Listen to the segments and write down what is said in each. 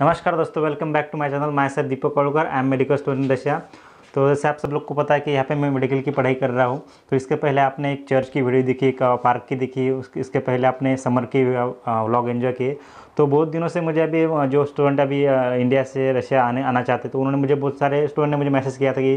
नमस्कार दोस्तों welcome back to my channel myself Deepak Kaulkar I am medical student दशा तो जैसे आप सब लोग को पता है कि यहाँ पे मैं मेडिकल की पढ़ाई कर रहा हूँ तो इसके पहले आपने एक चर्च की वीडियो देखी एक पार्क की देखी इसके पहले आपने समर की व्लॉग एंजॉय किए तो बहुत दिनों से मुझे अभी जो स्टूडेंट अभी इंडिया से रशिया आने आना चाहते तो उन्होंने मुझे बहुत सारे स्टूडेंट ने मुझे मैसेज किया था कि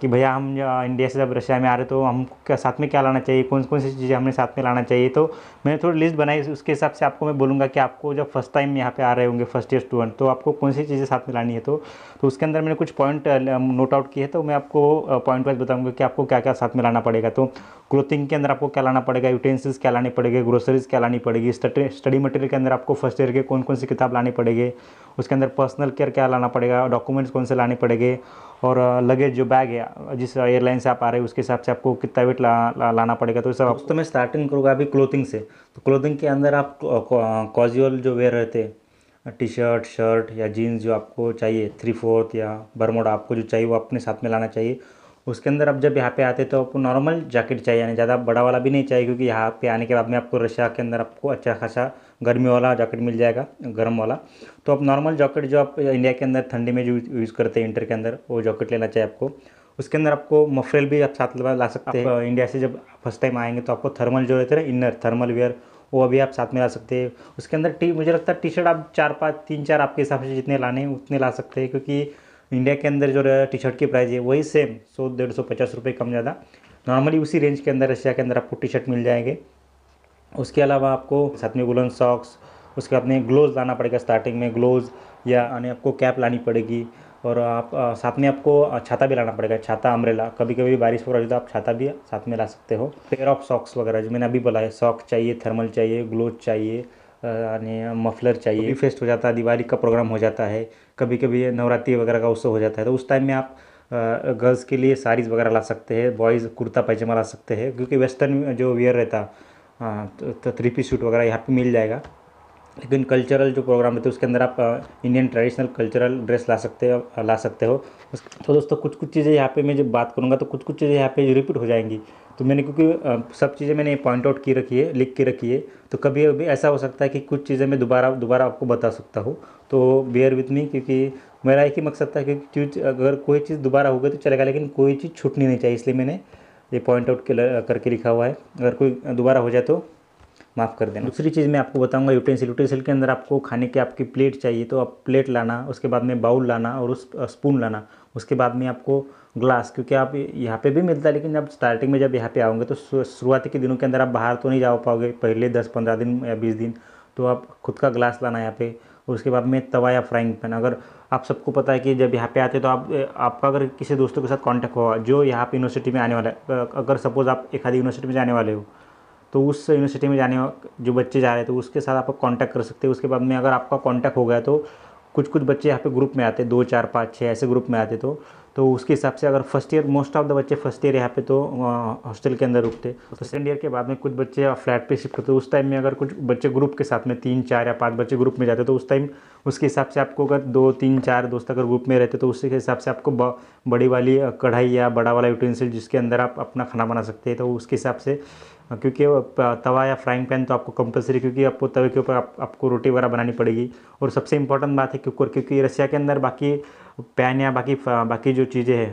कि भैया हम इंडिया से जब रशिया में आ रहे तो हम साथ में क्या लाना चाहिए कौन कौन सी चीज़ें हमें साथ में लाना चाहिए तो मैंने थोड़ी लिस्ट बनाई उसके हिसाब से आपको मैं बोलूँगा कि आपको जब फर्स्ट टाइम यहाँ पे आ रहे होंगे फर्स्ट ईयर स्टूडेंट तो आपको कौन सी चीज़ें साथ में लानी है तो तो उसके अंदर मैंने कुछ पॉइंट नोट आउट किए तो मैं आपको पॉइंट वाइज बताऊँगा कि आपको क्या क्या साथ में लाना पड़ेगा तो क्लोथिंग के अंदर आपको क्या लाना पड़ेगा यूटेंसिल्स क्या लानी पड़ेगी ग्रोसरीज क्या लानी पड़ेगी स्टडी मटेरियल के अंदर आपको फर्स्ट ईयर के कौन कौन सी किताब लानी पड़ेगी उसके अंदर पर्सनल केयर क्या लाना पड़ेगा डॉक्यूमेंट्स कौन से लाने पड़ेंगे और लगेज जो बैग है जिस एयरलाइन से आप आ रहे हैं उसके हिसाब से आपको कितना वेट ला, ला, लाना पड़ेगा तो सब तो मैं स्टार्टिंग करूँगा अभी क्लोथिंग से तो क्लोथिंग के अंदर आप कॉजुअल जो वेयर रहते हैं टी शर्ट शर्ट या जीन्स जो आपको चाहिए थ्री फोर्थ या बरमोडा आपको जो चाहिए वो अपने साथ में लाना चाहिए उसके अंदर आप जब यहाँ पे आते तो आपको नॉर्मल जैकेट चाहिए यानी ज़्यादा बड़ा वाला भी नहीं चाहिए क्योंकि यहाँ पे आने के बाद में आपको रशिया के अंदर आपको अच्छा खासा गर्मी वाला जैकेट मिल जाएगा गर्म वाला तो आप नॉर्मल जैकेट जो आप इंडिया के अंदर ठंडी में जो यूज़ करते हैं इंटर के अंदर वो जैकेट लेना चाहिए आपको उसके अंदर आपको मफरेल भी आप साथ ला सकते हैं इंडिया से जब फर्स्ट टाइम आएंगे तो आपको थर्मल जो रहते हैं इनर थर्मल वेयर वो अभी आप साथ में ला सकते हैं उसके अंदर टी मुझे लगता है टी शर्ट आप चार पाँच तीन चार आपके हिसाब से जितने लाने उतने ला सकते हैं क्योंकि इंडिया के अंदर जो टी शर्ट की प्राइस है वही सेम सौ डेढ़ सौ पचास रुपये कम ज़्यादा नॉर्मली उसी रेंज के अंदर रशिया के अंदर आपको टी शर्ट मिल जाएंगे उसके अलावा आपको साथ में गुलन सॉक्स उसके बाद में ग्लोव लाना पड़ेगा स्टार्टिंग में ग्लोव या यानी आपको कैप लानी पड़ेगी और आप साथ में आपको छाता भी लाना पड़ेगा छाता अम्ब्रेला कभी कभी बारिश हो रहा है तो आप छाता भी साथ में ला सकते हो पेयर ऑफ सॉक्स वगैरह जो मैंने अभी बोला है सॉक्स चाहिए थर्मल चाहिए ग्लोव चाहिए यानी मफलर चाहिए फेस्ट हो जाता है दिवाली का प्रोग्राम हो जाता है कभी कभी नवरात्रि वगैरह का उत्सव हो जाता है तो उस टाइम में आप गर्ल्स के लिए साड़ीज़ वगैरह ला सकते हैं बॉयज़ कुर्ता पैजामा ला सकते हैं क्योंकि वेस्टर्न जो वेयर रहता तो, थ्री पी सूट वगैरह यहाँ पर मिल जाएगा लेकिन कल्चरल जो प्रोग्राम होते हैं उसके अंदर आप इंडियन ट्रेडिशनल कल्चरल ड्रेस ला सकते हो ला सकते हो तो दोस्तों कुछ कुछ चीज़ें यहाँ पे मैं जब बात करूँगा तो कुछ कुछ चीज़ें यहाँ पे रिपीट हो जाएंगी तो मैंने क्योंकि सब चीज़ें मैंने पॉइंट आउट की रखी है लिख के रखी है तो कभी अभी ऐसा हो सकता है कि कुछ चीज़ें मैं दोबारा दोबारा आपको बता सकता हूँ तो बेयर विथ मी क्योंकि मेरा एक ही मकसद था कि अगर कोई चीज़ दोबारा हो गई तो चलेगा लेकिन कोई चीज़ छूटनी नहीं चाहिए इसलिए मैंने ये पॉइंट आउट करके लिखा हुआ है अगर कोई दोबारा हो जाए तो माफ़ कर देना दूसरी चीज़ मैं आपको बताऊंगा यूटेंसिल यूटेंसिल के अंदर आपको खाने की आपकी प्लेट चाहिए तो आप प्लेट लाना उसके बाद में बाउल लाना और उस स्पून लाना उसके बाद में आपको ग्लास क्योंकि आप यहाँ पे भी मिलता है लेकिन जब स्टार्टिंग में जब यहाँ पे आओगे तो शुरुआती के दिनों के अंदर आप बाहर तो नहीं जा पाओगे पहले दस पंद्रह दिन या बीस दिन तो आप खुद का ग्लास लाना यहाँ पे उसके बाद में तवा या फ्राइंग पैन अगर आप सबको पता है कि जब यहाँ पे आते हैं तो आप आपका अगर किसी दोस्तों के साथ कांटेक्ट हुआ जो यहाँ पे यूनिवर्सिटी में आने वाला है अगर सपोज़ आप एक आधी यूनिवर्सिटी में जाने वाले हो तो उस यूनिवर्सिटी में जाने जो बच्चे जा रहे थे तो उसके साथ आप कॉन्टैक्ट कर सकते हैं उसके बाद में अगर आपका कॉन्टैक्ट हो गया तो कुछ कुछ बच्चे यहाँ पे ग्रुप में आते दो चार पाँच छः ऐसे ग्रुप में आते तो तो उसके हिसाब से अगर first year most of the बच्चे फर्स्ट ईयर यहाँ पे तो हॉस्टल के अंदर रुकते तो सेकेंड ईयर के बाद में कुछ बच्चे फ्लैट पे शिफ्ट होते उस टाइम में अगर कुछ बच्चे ग्रुप के साथ में तीन चार या पाँच बच्चे ग्रुप में जाते तो उस टाइम उसके हिसाब से आपको अगर दो तीन चार दोस्त अगर ग्रुप में रहते तो उसके हिसाब से आपको बड़ी वाली कढ़ाई या बड़ा वाला यूटेंसिल जिसके अंदर आप अपना खाना बना सकते हैं तो उसके हिसाब से हाँ, क्योंकि तवा या फ्राइंग पैन तो आपको कंपलसरी क्योंकि आपको तवे के ऊपर आप, आपको रोटी वगैरह बनानी पड़ेगी और सबसे इंपॉर्टेंट बात है कुकर क्योंकि रसिया के अंदर बाकी पैन या बाकी बाकी जो चीज़ें हैं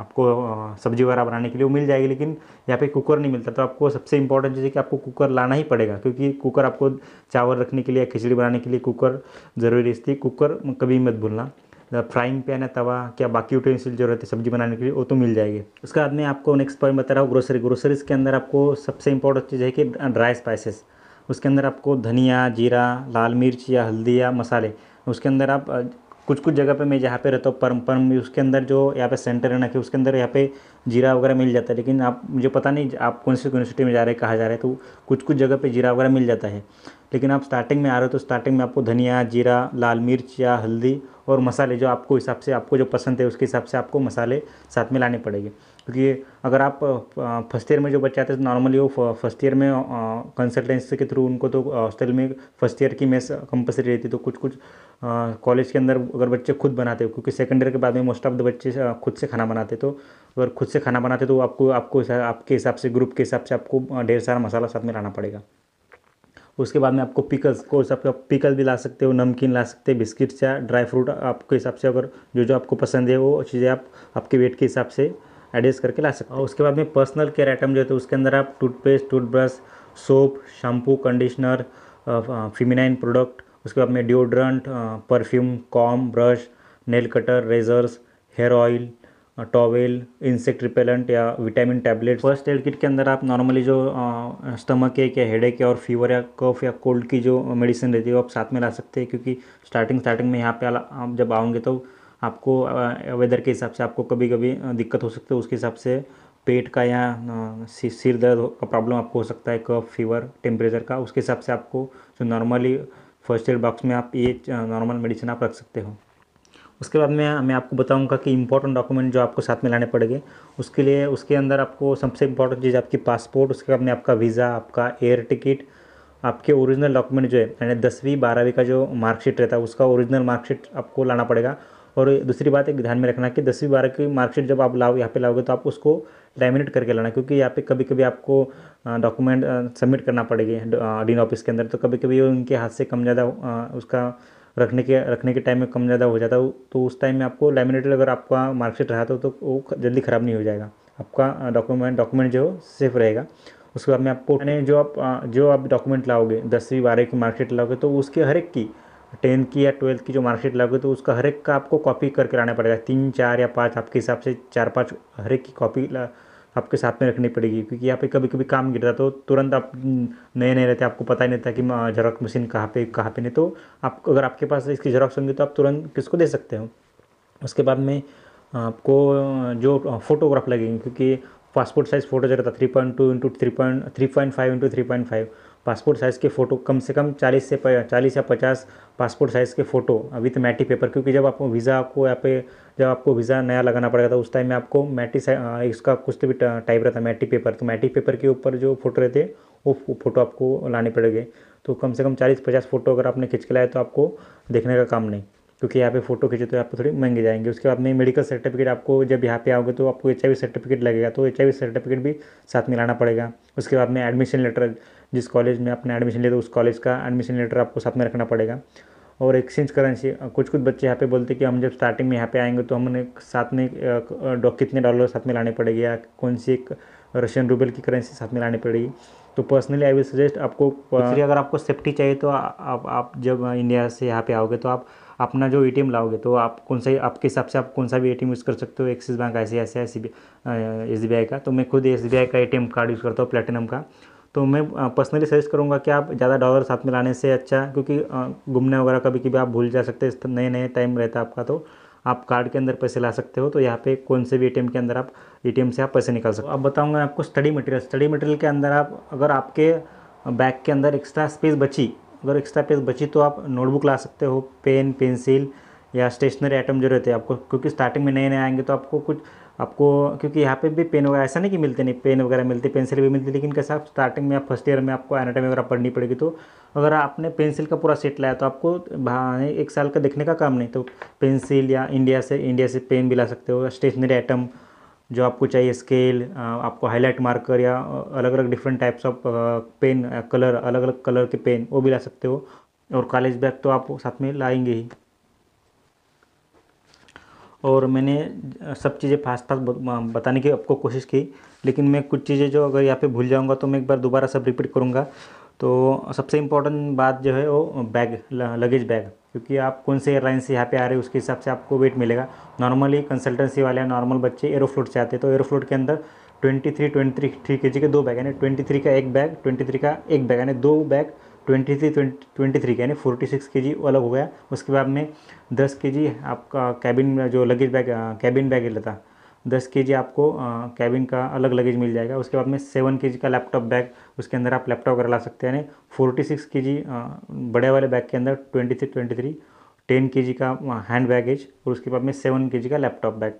आपको सब्जी वगैरह बनाने के लिए वो मिल जाएगी लेकिन यहाँ पे कुकर नहीं मिलता तो आपको सबसे इंपॉर्टेंट चीज़ है कि आपको कुकर लाना ही पड़ेगा क्योंकि कुकर आपको चावल रखने के लिए या खिचड़ी बनाने के लिए कुकर ज़रूरी इसलिए कुकर कभी मत भूलना फ्राइंग मतलब पैन है तवा क्या बाकी यूटेंसिल रहती है सब्जी बनाने के लिए वो तो मिल जाएगी उसके बाद में आपको नेक्स्ट पॉइंट बता रहा हूँ ग्रोसरी ग्रोसरीज के अंदर आपको सबसे इंपॉर्टेंट चीज़ है कि ड्राई स्पाइसेस उसके अंदर आपको धनिया जीरा लाल मिर्च या हल्दी या मसाले उसके अंदर आप कुछ कुछ जगह पे मैं जहाँ पे रहता हूँ परम परम उसके अंदर जो यहाँ पे सेंटर है ना कि उसके अंदर यहाँ पे जीरा वगैरह मिल जाता है लेकिन आप मुझे पता नहीं आप कौन सी यूनिवर्सिटी में जा रहे हैं कहाँ जा रहे हैं तो कुछ कुछ जगह पे जीरा वगैरह मिल जाता है लेकिन आप स्टार्टिंग में आ रहे हो तो स्टार्टिंग में आपको धनिया जीरा लाल मिर्च या हल्दी और मसाले जो आपको हिसाब से आपको जो पसंद है उसके हिसाब से आपको मसाले साथ में लाने पड़ेंगे क्योंकि अगर आप फर्स्ट ईयर में जो बच्चे आते हैं तो नॉर्मली वो फर्स्ट ईयर में कंसल्टेंसी के थ्रू उनको तो हॉस्टल में फर्स्ट ईयर की मेस कंपलसरी रहती तो कुछ कुछ कॉलेज के अंदर अगर बच्चे खुद बनाते हो क्योंकि सेकेंड ईयर के बाद में मोस्ट ऑफ द बच्चे खुद से खाना बनाते तो अगर खुद से खाना बनाते तो आपको आपको आपके हिसाब से ग्रुप के हिसाब से आपको ढेर सारा मसाला साथ में लाना पड़ेगा उसके बाद में आपको पिकल्स को हिसाब से आप पिकल भी ला सकते हो नमकीन ला सकते हो बिस्किट्स या ड्राई फ्रूट आपके हिसाब से अगर जो जो आपको पसंद है वो चीज़ें आप आपके वेट के हिसाब से एडजस्ट करके ला सकते हैं उसके बाद में पर्सनल केयर आइटम जो है तो उसके अंदर आप toothpaste toothbrush soap shampoo conditioner feminine product उसके बाद में deodorant perfume comb brush nail cutter razors hair oil towel insect repellent या vitamin tablet first aid kit के अंदर आप नॉर्मली जो स्टमक एक या हेडेक और फीवर या कफ या कोल्ड की जो मेडिसिन रहती है वो आप साथ में ला सकते हैं क्योंकि स्टार्टिंग स्टार्टिंग में यहाँ पे आप जब आओगे तो आपको वेदर के हिसाब से आपको कभी कभी दिक्कत हो सकती है उसके हिसाब से पेट का या सिर दर्द का प्रॉब्लम आपको हो सकता है कफ फीवर टेम्परेचर का उसके हिसाब से आपको जो नॉर्मली फर्स्ट एड बॉक्स में आप ये नॉर्मल मेडिसिन आप रख सकते हो उसके बाद में मैं आपको बताऊंगा कि इंपॉर्टेंट डॉक्यूमेंट जो आपको साथ में लाने पड़ेंगे उसके लिए उसके अंदर आपको सबसे इंपॉर्टेंट चीज़ आपकी पासपोर्ट उसके बाद में आपका वीज़ा आपका एयर टिकट आपके ओरिजिनल डॉक्यूमेंट जो है यानी दसवीं बारहवीं का जो मार्कशीट रहता है उसका ओरिजिनल मार्कशीट आपको लाना पड़ेगा और दूसरी बात एक ध्यान में रखना कि दसवीं बारह की मार्कशीट जब आप लाओ यहाँ पे लाओगे तो आप उसको लैमिनेट करके लाना क्योंकि यहाँ पे कभी कभी आपको डॉक्यूमेंट सबमिट करना पड़ेगी डीन ऑफिस के अंदर तो कभी कभी उनके हाथ से कम ज़्यादा उसका रखने के रखने के टाइम में कम ज़्यादा हो जाता हो तो उस टाइम में आपको लैमिनेटेड अगर आपका मार्कशीट रहा तो, तो वो जल्दी ख़राब नहीं हो जाएगा आपका डॉक्यूमेंट डॉक्यूमेंट जो हो सेफ रहेगा उसके बाद में आपको जो आप जो आप डॉक्यूमेंट लाओगे दसवीं बारह की मार्कशीट लाओगे तो उसके हर एक की टेंथ की या ट्वेल्थ की जो मार्कशीट लागू तो उसका हर एक का आपको कॉपी करके लाना पड़ेगा तीन चार या पाँच आपके हिसाब से चार पाँच हर एक की कॉपी आपके साथ में रखनी पड़ेगी क्योंकि यहाँ पे कभी कभी काम गिरता तो तुरंत आप नए नए रहते आपको पता ही नहीं था कि जेरोक्स मशीन कहाँ पे कहाँ पे नहीं तो आप अगर आपके पास इसकी जेरोक्स होंगे तो आप तुरंत किसको दे सकते हो उसके बाद में आपको जो फोटोग्राफ लगेंगे क्योंकि पासपोर्ट साइज़ फ़ोटो जो रहता था three point two into three point three point five into three point five passport size के फ़ोटो कम से कम 40 से 40 या 50 पासपोर्ट साइज़ के फ़ोटो विथ मैटी पेपर क्योंकि जब आपको वीज़ा आपको यहाँ पे जब आपको वीज़ा नया लगाना पड़ेगा था तो उस टाइम में आपको मैटी इसका कुछ तो भी टाइप रहता है मैटी पेपर तो मैटी पेपर के ऊपर जो फ़ोटो रहते हैं वो फ़ोटो आपको लाने पड़ेंगे तो कम से कम चालीस पचास फ़ोटो अगर आपने खींच के लाए तो आपको देखने का काम नहीं क्योंकि यहाँ पे फ़ोटो खींचे तो आपको थोड़ी महंगे जाएंगे उसके बाद में मेडिकल सर्टिफिकेट आपको जब यहाँ पे आओगे तो आपको एच सर्टिफिकेट लगेगा तो एच सर्टिफिकेट भी साथ में लाना पड़ेगा उसके बाद में एडमिशन लेटर जिस कॉलेज में आपने एडमिशन लिया तो उस कॉलेज का एडमिशन लेटर आपको साथ में रखना पड़ेगा और एक्सचेंज करेंसी कुछ कुछ बच्चे यहाँ पे बोलते हैं कि हम जब स्टार्टिंग में यहाँ पे आएंगे तो हमने साथ में कितने डॉलर साथ में लाने पड़ेगी या कौन सी एक रशियन रूबल की करेंसी साथ में लानी पड़ेगी तो पर्सनली आई विल सजेस्ट आपको एक्चुअली अगर आपको सेफ्टी चाहिए तो आप आप जब इंडिया से यहाँ पे आओगे तो आप अपना जो एटीएम लाओगे तो आप कौन सा आपके हिसाब से आप कौन सा भी एटीएम यूज़ कर सकते हो एक्सिस बैंक ऐसे ऐसे सी एस बी आई का तो मैं खुद एस बी आई का A T M card use करता हूँ प्लेटिनम का तो मैं पर्सनली सजेस्ट करूँगा कि आप ज़्यादा डॉलर साथ में लाने से अच्छा क्योंकि घूमने वगैरह कभी कभी आप भूल जा सकते हैं नए नए टाइम रहता है आपका तो आप कार्ड के अंदर पैसे ला सकते हो तो यहाँ पे कौन से भी एटीएम के अंदर आप एटीएम से आप पैसे निकाल सकते हो अब बताऊँगा आपको स्टडी मटेरियल स्टडी मटेरियल के अंदर आप अगर आपके बैग के अंदर एक्स्ट्रा स्पेस बची अगर एक्स्ट्रा स्पेस बची तो आप नोटबुक ला सकते हो पेन पेंसिल या स्टेशनरी आइटम जो रहते हैं आपको क्योंकि स्टार्टिंग में नए नए आएंगे तो आपको कुछ आपको क्योंकि यहाँ पे भी पेन वगैरह ऐसा नहीं कि मिलते नहीं पेन वगैरह मिलते पेंसिल भी मिलती लेकिन कैसे आप स्टार्टिंग में आप फर्स्ट ईयर में आपको एनाटॉमी वगैरह पढ़नी पड़ेगी तो अगर आपने पेंसिल का पूरा सेट लाया तो आपको एक साल का देखने का काम नहीं तो पेंसिल या इंडिया से इंडिया से पेन भी ला सकते हो स्टेशनरी आइटम जो आपको चाहिए स्केल आपको हाईलाइट मार्कर या अलग अलग different types of pen colour अलग अलग कलर के पेन वो भी ला सकते हो और कॉलेज बैग तो आप साथ में लाएंगे ही और मैंने सब चीज़ें फास्ट फास्ट बताने की आपको कोशिश की लेकिन मैं कुछ चीज़ें जो अगर यहाँ पे भूल जाऊँगा तो मैं एक बार दोबारा सब रिपीट करूँगा तो सबसे इम्पोर्टेंट बात जो है वो बैग लगेज बैग क्योंकि आप कौन से एयरलाइन से यहाँ पे आ रहे हो उसके हिसाब से आपको वेट मिलेगा नॉर्मली कंसल्टेंसी वाले नॉर्मल बच्चे एरोफ्लोट से आते हैं तो एरोफ्लोट के अंदर ट्वेंटी थ्री ट्वेंटी थ्री के जी के दो बैग यानी ट्वेंटी थ्री का एक बैग ट्वेंटी थ्री का एक बैग यानी दो bag twenty three twenty twenty three का यानी फोर्टी सिक्स के जी अलग हो गया उसके बाद में दस के जी आपका कैबिन जो लगेज बैग कैबिन बैग लेता दस के जी आपको कैबिन का अलग लगेज मिल जाएगा उसके बाद में सेवन के जी का लैपटॉप बैग उसके अंदर आप लैपटॉप वगैरह ला सकते हैं यानी फोर्टी सिक्स के जी बड़े वाले बैग के अंदर twenty three twenty three ten K G का हैंड बैगेज और उसके बाद में सेवन के जी का लैपटॉप बैग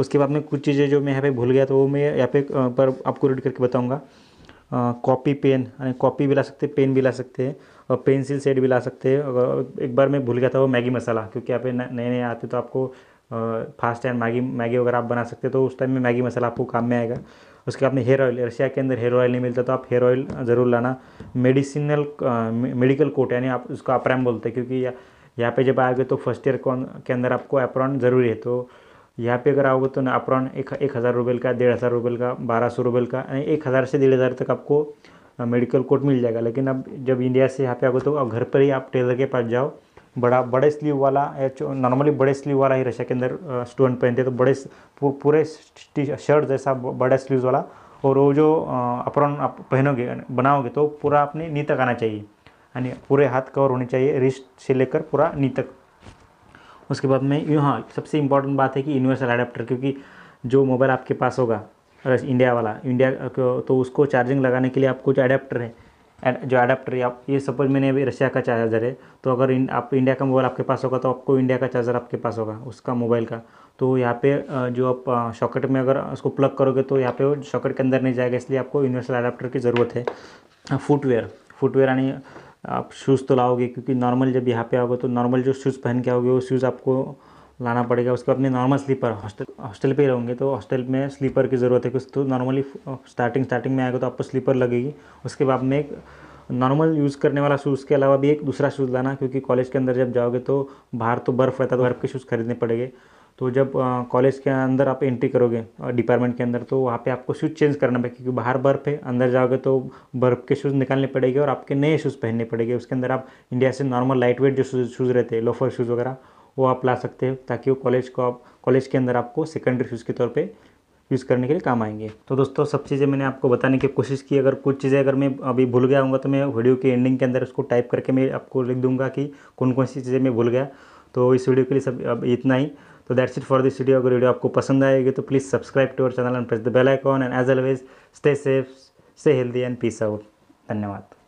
उसके बाद में कुछ चीज़ें जो मैं यहाँ पे भूल गया तो वो मैं यहाँ पे पर आपको रीड करके बताऊँगा कॉपी पेन यानी कॉपी भी ला सकते हैं पेन भी ला सकते हैं और पेंसिल सेट भी ला सकते हैं अगर एक बार मैं भूल गया था वो मैगी मसाला क्योंकि यहाँ नए नए आते तो आपको फास्ट एंड मैगी मैगी वगैरह आप बना सकते तो उस टाइम में मैगी मसाला आपको काम में आएगा उसके बाद में हेयर ऑयल रशिया के अंदर हेयर ऑयल नहीं मिलता तो आप हेयर ऑयल ज़रूर लाना मेडिसिनल मेडिकल कोट यानी आप उसको अप्रैम बोलते हैं क्योंकि यहाँ पे जब आएगा तो फर्स्ट ईयर के अंदर आपको अप्रॉन ज़रूरी है तो यहाँ पे अगर आओगे तो ना अपरान एक एक हज़ार रुपये का डेढ़ हज़ार रुपये का बारह सौ रुपये का एक हज़ार से डेढ़ हज़ार तक आपको मेडिकल कोट मिल जाएगा लेकिन अब जब इंडिया से यहाँ पे आओगे तो अब घर पर ही आप टेलर के पास जाओ बड़ा बड़े स्लीव वाला नॉर्मली बड़े स्लीव वाला ही रशिया के अंदर स्टूडेंट पहनते तो बड़े पूरे शर्ट जैसा बड़ा स्लीव वाला और वो जो अपराउंड आप पहनोगे बनाओगे तो पूरा अपने नीतक आना चाहिए यानी पूरे हाथ कवर होने चाहिए रिस्ट से लेकर पूरा नीतक उसके बाद में हाँ सबसे इंपॉर्टेंट बात है कि यूनिवर्सल अडेप्टर क्योंकि जो मोबाइल आपके पास होगा इंडिया वाला इंडिया तो उसको चार्जिंग लगाने के लिए आप कुछ अडेप्टर है जो अडेप्टर है आप ये सपोज मैंने अभी रशिया का चार्जर है तो अगर इन, आप इंडिया का मोबाइल आपके पास होगा तो आपको इंडिया का चार्जर आपके पास होगा उसका मोबाइल का तो यहाँ पे जो आप शॉकेट में अगर उसको प्लग करोगे तो यहाँ पे शॉकेट के अंदर नहीं जाएगा इसलिए आपको यूनिवर्सल अडेप्टर की ज़रूरत है फुटवेयर फुटवेयर यानी आप शूज़ तो लाओगे क्योंकि नॉर्मल जब यहाँ पे आओगे तो नॉर्मल जो शूज़ पहन के आओगे वो शूज़ आपको लाना पड़ेगा उसके बाद में नॉर्मल स्लीपर हॉस्टल हॉस्टल पे ही रहोगे तो हॉस्टल में स्लीपर की ज़रूरत है कुछ तो नॉर्मली स्टार्टिंग स्टार्टिंग में आएगा तो आपको स्लीपर लगेगी उसके बाद में एक नॉर्मल यूज़ करने वाला शूज़ के अलावा भी एक दूसरा शूज़ लाना क्योंकि कॉलेज के अंदर जब जाओगे तो बाहर तो बर्फ़ रहता है तो बर्फ़ के शूज़ खरीदने पड़ेंगे तो जब कॉलेज के अंदर आप एंट्री करोगे डिपार्टमेंट के अंदर तो वहाँ पे आपको शूज़ चेंज करना पड़ेगा क्योंकि बाहर बर्फ़ है अंदर जाओगे तो बर्फ़ के शूज़ निकालने पड़ेंगे और आपके नए शूज़ पहनने पड़ेंगे उसके अंदर आप इंडिया से नॉर्मल लाइट वेट जो शूज़ रहते हैं लोफर शूज़ वगैरह वो आप ला सकते हो ताकि वो कॉलेज को आप कॉलेज के अंदर आपको सेकेंडरी शूज़ के तौर पर यूज़ करने के लिए काम आएंगे तो दोस्तों सब चीज़ें मैंने आपको बताने की कोशिश की अगर कुछ चीज़ें अगर मैं अभी भूल गया हूँ तो मैं वीडियो के एंडिंग के अंदर उसको टाइप करके मैं आपको लिख दूंगा कि कौन कौन सी चीज़ें मैं भूल गया तो इस वीडियो के लिए सब अब इतना ही तो that's it for this video अगर वीडियो आपको पसंद आएगी तो please subscribe to our channel and press the bell icon and as always stay safe stay healthy and peace out धन्यवाद